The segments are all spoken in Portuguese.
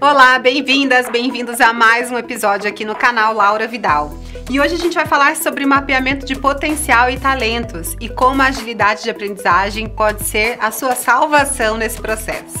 Olá, bem-vindas, bem-vindos a mais um episódio aqui no canal Laura Vidal. E hoje a gente vai falar sobre mapeamento de potencial e talentos e como a agilidade de aprendizagem pode ser a sua salvação nesse processo.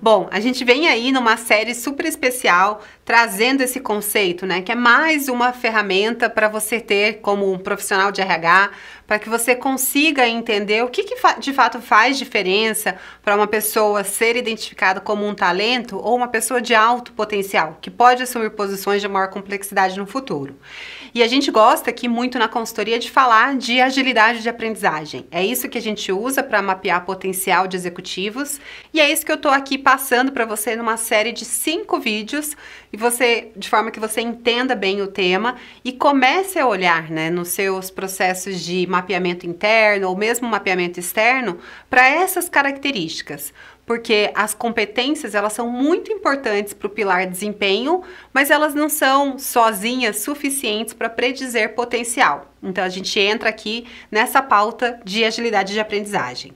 Bom, a gente vem aí numa série super especial trazendo esse conceito, né? Que é mais uma ferramenta para você ter como um profissional de RH, para que você consiga entender o que, que de fato faz diferença para uma pessoa ser identificada como um talento ou uma pessoa de alto potencial, que pode assumir posições de maior complexidade no futuro. E a gente gosta aqui muito na consultoria de falar de agilidade de aprendizagem. É isso que a gente usa para mapear potencial de executivos e é isso que eu estou aqui passando para você numa série de cinco vídeos e você, de forma que você entenda bem o tema e comece a olhar, né, nos seus processos de mapeamento interno ou mesmo mapeamento externo para essas características porque as competências elas são muito importantes para o pilar desempenho, mas elas não são sozinhas suficientes para predizer potencial. Então a gente entra aqui nessa pauta de agilidade de aprendizagem.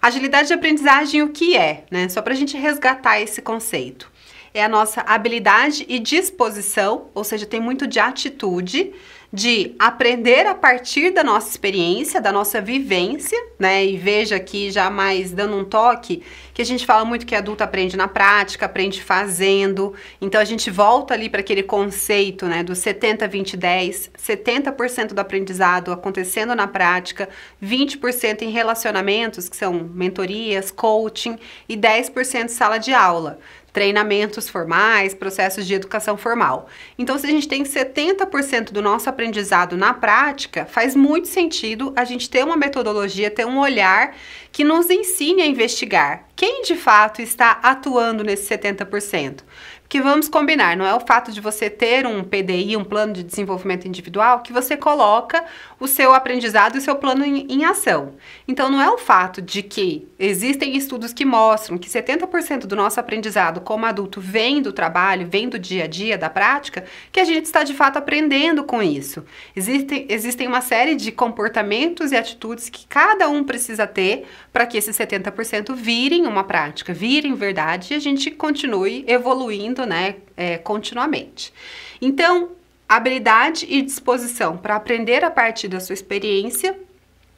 Agilidade de aprendizagem, o que é? Né? Só para a gente resgatar esse conceito. É a nossa habilidade e disposição, ou seja, tem muito de atitude de aprender a partir da nossa experiência, da nossa vivência, né? E veja aqui, já mais dando um toque, que a gente fala muito que adulto aprende na prática, aprende fazendo. Então a gente volta ali para aquele conceito, né, do 70 20 10, 70% do aprendizado acontecendo na prática, 20% em relacionamentos, que são mentorias, coaching e 10% sala de aula treinamentos formais, processos de educação formal. Então, se a gente tem 70% do nosso aprendizado na prática, faz muito sentido a gente ter uma metodologia, ter um olhar que nos ensine a investigar, quem de fato está atuando nesse 70%. Porque vamos combinar, não é o fato de você ter um PDI, um plano de desenvolvimento individual, que você coloca o seu aprendizado e o seu plano em, em ação. Então, não é o fato de que existem estudos que mostram que 70% do nosso aprendizado como adulto vem do trabalho, vem do dia a dia, da prática, que a gente está de fato aprendendo com isso. Existem, existem uma série de comportamentos e atitudes que cada um precisa ter para que esses 70% virem uma prática, virem verdade e a gente continue evoluindo, né, é, continuamente. Então, habilidade e disposição para aprender a partir da sua experiência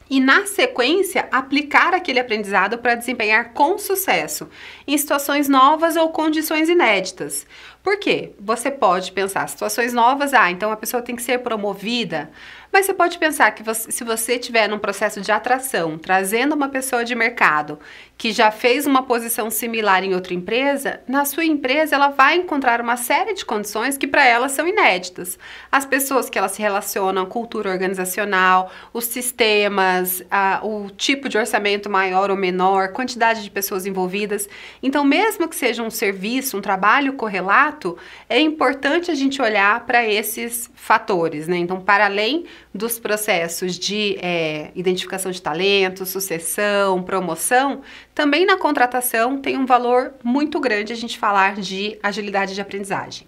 e, na sequência, aplicar aquele aprendizado para desempenhar com sucesso em situações novas ou condições inéditas. Por quê? Você pode pensar situações novas, ah, então a pessoa tem que ser promovida, mas você pode pensar que você, se você tiver num processo de atração, trazendo uma pessoa de mercado que já fez uma posição similar em outra empresa, na sua empresa ela vai encontrar uma série de condições que para ela são inéditas. As pessoas que ela se relacionam, cultura organizacional, os sistemas, a, o tipo de orçamento maior ou menor, quantidade de pessoas envolvidas. Então, mesmo que seja um serviço, um trabalho correlato, fato, é importante a gente olhar para esses fatores, né? Então, para além dos processos de é, identificação de talentos, sucessão, promoção, também na contratação tem um valor muito grande a gente falar de agilidade de aprendizagem.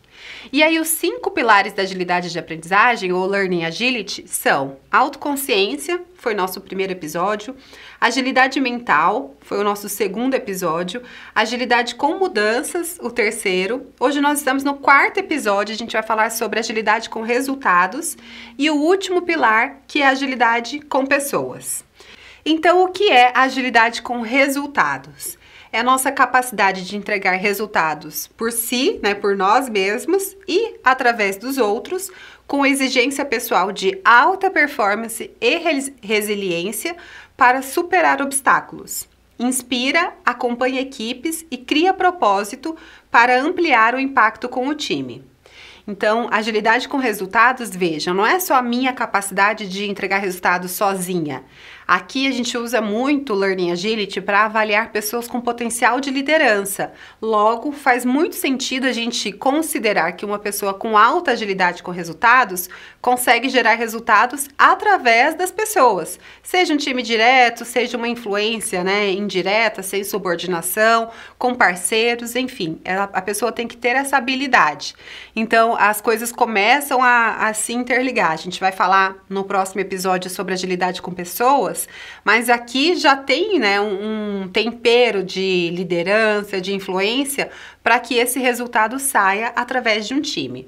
E aí, os cinco pilares da agilidade de aprendizagem, ou Learning Agility, são autoconsciência, foi nosso primeiro episódio, agilidade mental, foi o nosso segundo episódio, agilidade com mudanças, o terceiro. Hoje nós estamos no quarto episódio, a gente vai falar sobre agilidade com resultados e o último pilar, que é agilidade com pessoas. Então, o que é agilidade com resultados? é a nossa capacidade de entregar resultados por si, né, por nós mesmos e através dos outros, com exigência pessoal de alta performance e res resiliência para superar obstáculos. Inspira, acompanha equipes e cria propósito para ampliar o impacto com o time. Então, agilidade com resultados, vejam, não é só a minha capacidade de entregar resultados sozinha, Aqui a gente usa muito o Learning Agility para avaliar pessoas com potencial de liderança. Logo, faz muito sentido a gente considerar que uma pessoa com alta agilidade com resultados consegue gerar resultados através das pessoas, seja um time direto, seja uma influência né, indireta, sem subordinação, com parceiros, enfim, ela, a pessoa tem que ter essa habilidade. Então, as coisas começam a, a se interligar. A gente vai falar no próximo episódio sobre agilidade com pessoas pessoas. Mas aqui já tem né, um, um tempero de liderança, de influência, para que esse resultado saia através de um time.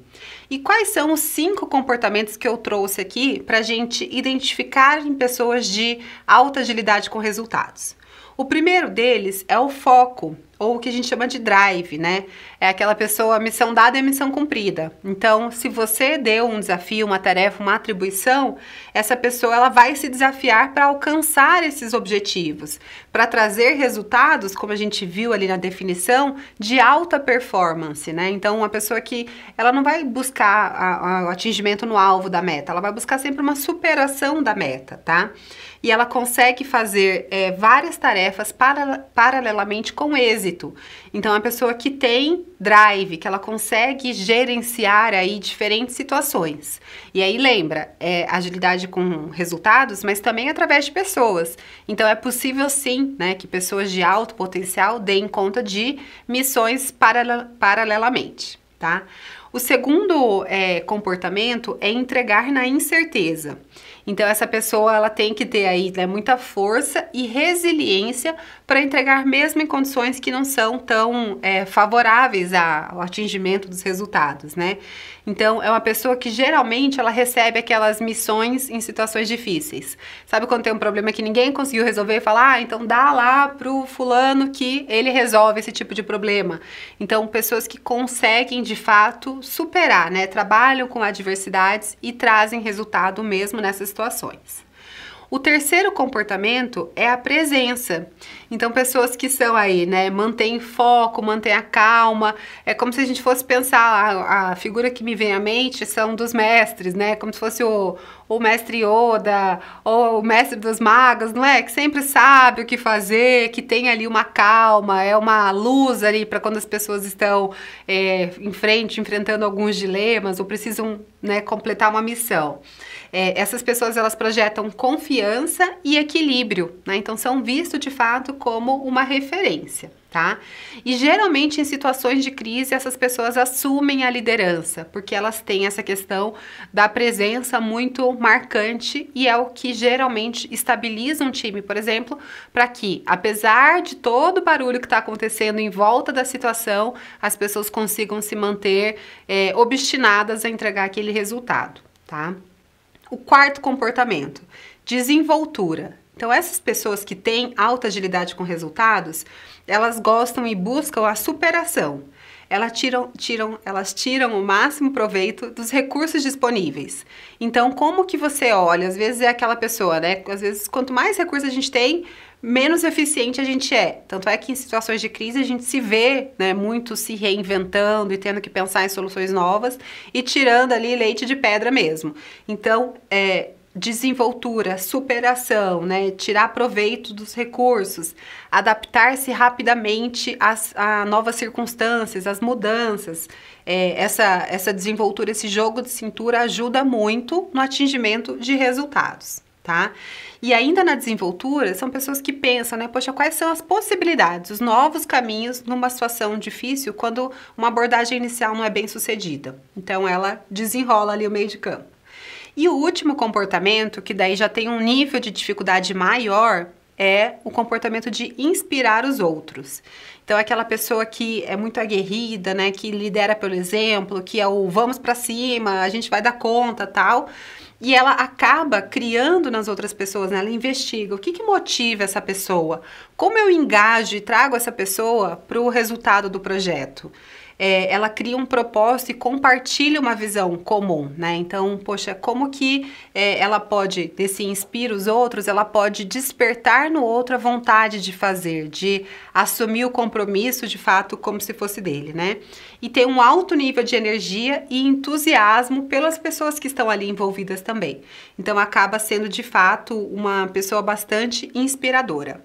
E quais são os cinco comportamentos que eu trouxe aqui para a gente identificar em pessoas de alta agilidade com resultados? O primeiro deles é o foco, ou o que a gente chama de drive, né? É aquela pessoa, missão dada é missão cumprida. Então, se você deu um desafio, uma tarefa, uma atribuição, essa pessoa ela vai se desafiar para alcançar esses objetivos, para trazer resultados, como a gente viu ali na definição, de alta performance, né? Então, uma pessoa que ela não vai buscar a, a, o atingimento no alvo da meta, ela vai buscar sempre uma superação da meta, tá? E ela consegue fazer é, várias tarefas para, paralelamente com êxito. Então, a pessoa que tem drive, que ela consegue gerenciar aí diferentes situações. E aí, lembra, é agilidade com resultados, mas também através de pessoas. Então, é possível sim, né, que pessoas de alto potencial deem conta de missões para, paralelamente, tá? O segundo é, comportamento é entregar na incerteza. Então essa pessoa ela tem que ter aí né, muita força e resiliência para entregar mesmo em condições que não são tão é, favoráveis ao atingimento dos resultados, né? Então é uma pessoa que geralmente ela recebe aquelas missões em situações difíceis. Sabe quando tem um problema que ninguém conseguiu resolver e fala, ah, então dá lá pro fulano que ele resolve esse tipo de problema. Então pessoas que conseguem de fato superar, né? Trabalham com adversidades e trazem resultado mesmo nessas situações. O terceiro comportamento é a presença. Então, pessoas que são aí, né, mantém foco, mantém a calma. É como se a gente fosse pensar, a, a, figura que me vem à mente são dos mestres, né? Como se fosse o, o mestre Yoda, ou o mestre dos magos, não é? Que sempre sabe o que fazer, que tem ali uma calma, é uma luz ali para quando as pessoas estão é, em frente, enfrentando alguns dilemas ou precisam né, completar uma missão. É, essas pessoas elas projetam confiança e equilíbrio, né? Então são vistos de fato como uma referência tá? E geralmente em situações de crise essas pessoas assumem a liderança, porque elas têm essa questão da presença muito marcante e é o que geralmente estabiliza um time, por exemplo, para que, apesar de todo o barulho que está acontecendo em volta da situação, as pessoas consigam se manter é, obstinadas a entregar aquele resultado, tá? O quarto comportamento, desenvoltura. Então, essas pessoas que têm alta agilidade com resultados, elas gostam e buscam a superação. Elas tiram, tiram, elas tiram o máximo proveito dos recursos disponíveis. Então, como que você olha? Às vezes é aquela pessoa, né? Às vezes, quanto mais recursos a gente tem, menos eficiente a gente é. Tanto é que em situações de crise a gente se vê, né, muito se reinventando e tendo que pensar em soluções novas e tirando ali leite de pedra mesmo. Então, é, desenvoltura, superação, né? tirar proveito dos recursos, adaptar-se rapidamente às, a novas circunstâncias, às mudanças. É, essa, essa desenvoltura, esse jogo de cintura ajuda muito no atingimento de resultados. Tá? E ainda na desenvoltura, são pessoas que pensam, né? Poxa, quais são as possibilidades, os novos caminhos numa situação difícil quando uma abordagem inicial não é bem sucedida. Então, ela desenrola ali o meio de campo. E o último comportamento, que daí já tem um nível de dificuldade maior, é o comportamento de inspirar os outros. Então, aquela pessoa que é muito aguerrida, né, que lidera pelo exemplo, que é o vamos para cima, a gente vai dar conta, tal. E ela acaba criando nas outras pessoas, né? Ela investiga o que, que motiva essa pessoa, como eu engajo e trago essa pessoa para o resultado do projeto é, ela cria um propósito e compartilha uma visão comum, né? Então, poxa, como que é, ela pode, desse inspira os outros, ela pode despertar no outro a vontade de fazer, de assumir o compromisso de fato como se fosse dele, né? E tem um alto nível de energia e entusiasmo pelas pessoas que estão ali envolvidas também. Então, acaba sendo de fato uma pessoa bastante inspiradora.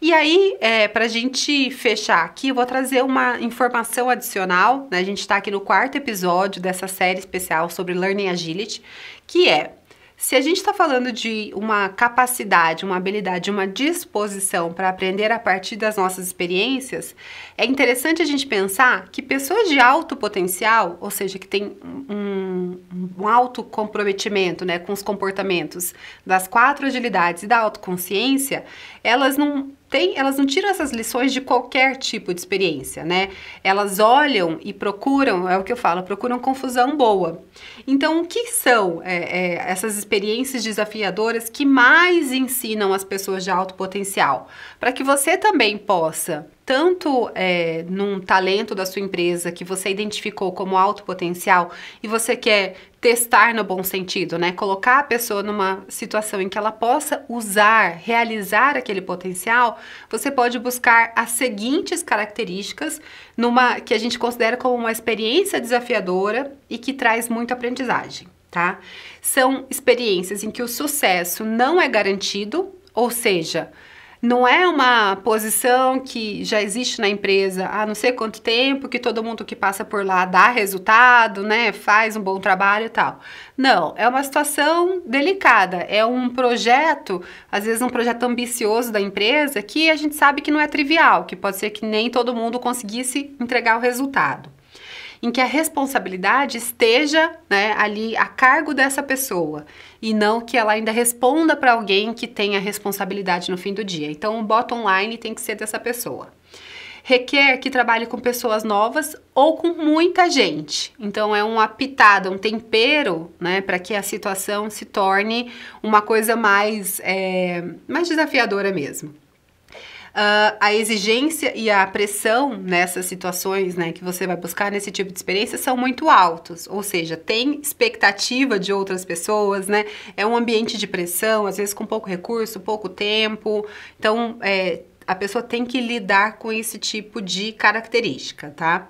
E aí, é, para a gente fechar aqui, eu vou trazer uma informação adicional. Né? A gente está aqui no quarto episódio dessa série especial sobre Learning Agility, que é se a gente está falando de uma capacidade, uma habilidade, uma disposição para aprender a partir das nossas experiências, é interessante a gente pensar que pessoas de alto potencial, ou seja, que tem um um, alto comprometimento né, com os comportamentos das quatro agilidades e da autoconsciência, elas não tem, elas não tiram essas lições de qualquer tipo de experiência, né? Elas olham e procuram, é o que eu falo, procuram confusão boa. Então, o que são é, é, essas experiências desafiadoras que mais ensinam as pessoas de alto potencial? Para que você também possa tanto é, num talento da sua empresa que você identificou como alto potencial e você quer testar no bom sentido, né? Colocar a pessoa numa situação em que ela possa usar, realizar aquele potencial, você pode buscar as seguintes características numa que a gente considera como uma experiência desafiadora e que traz muita aprendizagem, tá? São experiências em que o sucesso não é garantido, ou seja, não é uma posição que já existe na empresa há não sei quanto tempo, que todo mundo que passa por lá dá resultado, né? Faz um bom trabalho e tal. Não, é uma situação delicada. É um projeto, às vezes um projeto ambicioso da empresa, que a gente sabe que não é trivial, que pode ser que nem todo mundo conseguisse entregar o resultado em que a responsabilidade esteja né, ali a cargo dessa pessoa e não que ela ainda responda para alguém que tem a responsabilidade no fim do dia. Então, o bottom line tem que ser dessa pessoa requer que trabalhe com pessoas novas ou com muita gente. Então é uma pitada, um tempero, né, para que a situação se torne uma coisa mais é, mais desafiadora mesmo uh, a exigência e a pressão nessas situações, né, que você vai buscar nesse tipo de experiência são muito altos. Ou seja, tem expectativa de outras pessoas, né? É um ambiente de pressão, às vezes com pouco recurso, pouco tempo. Então, é, a pessoa tem que lidar com esse tipo de característica, tá?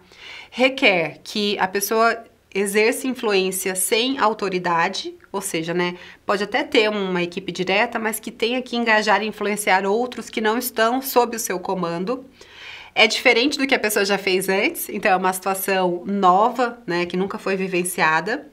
Requer que a pessoa exerça influência sem autoridade, ou seja, né, pode até ter uma equipe direta, mas que tenha que engajar e influenciar outros que não estão sob o seu comando. É diferente do que a pessoa já fez antes, então é uma situação nova, né, que nunca foi vivenciada.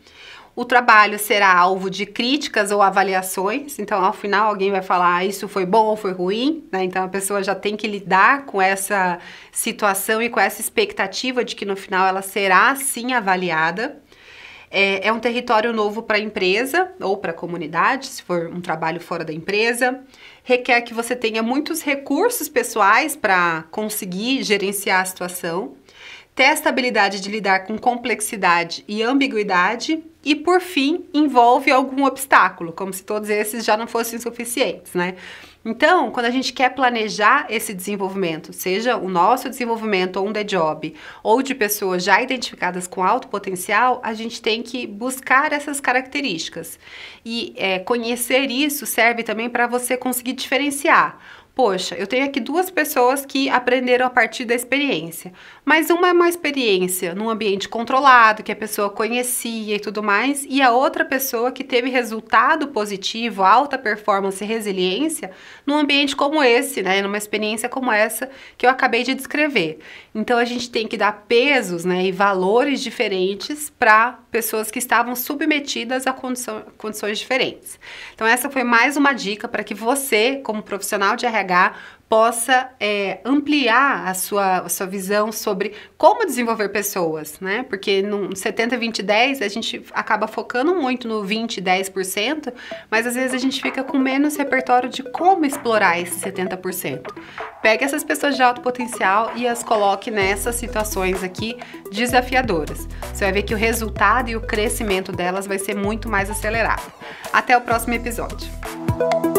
O trabalho será alvo de críticas ou avaliações, então ao final alguém vai falar ah, isso foi bom ou foi ruim, né? Então a pessoa já tem que lidar com essa situação e com essa expectativa de que no final ela será sim avaliada. É, é um território novo para a empresa ou para a comunidade, se for um trabalho fora da empresa. Requer que você tenha muitos recursos pessoais para conseguir gerenciar a situação. Testa a habilidade de lidar com complexidade e ambiguidade. E, por fim, envolve algum obstáculo, como se todos esses já não fossem suficientes, né? Então, quando a gente quer planejar esse desenvolvimento, seja o nosso desenvolvimento ou um the job ou de pessoas já identificadas com alto potencial, a gente tem que buscar essas características. E é, conhecer isso serve também para você conseguir diferenciar Poxa, eu tenho aqui duas pessoas que aprenderam a partir da experiência, mas uma é uma experiência num ambiente controlado, que a pessoa conhecia e tudo mais, e a outra pessoa que teve resultado positivo, alta performance e resiliência num ambiente como esse, né, numa experiência como essa que eu acabei de descrever. Então a gente tem que dar pesos, né, e valores diferentes para pessoas que estavam submetidas a condição, condições diferentes. Então essa foi mais uma dica para que você, como profissional de RH, possa é, ampliar a sua, a sua visão sobre como desenvolver pessoas, né? Porque no 70, 20, 10 a gente acaba focando muito no 20, 10%, mas às vezes a gente fica com menos repertório de como explorar esse 70%. Pegue essas pessoas de alto potencial e as coloque nessas situações aqui desafiadoras. Você vai ver que o resultado e o crescimento delas vai ser muito mais acelerado. Até o próximo episódio.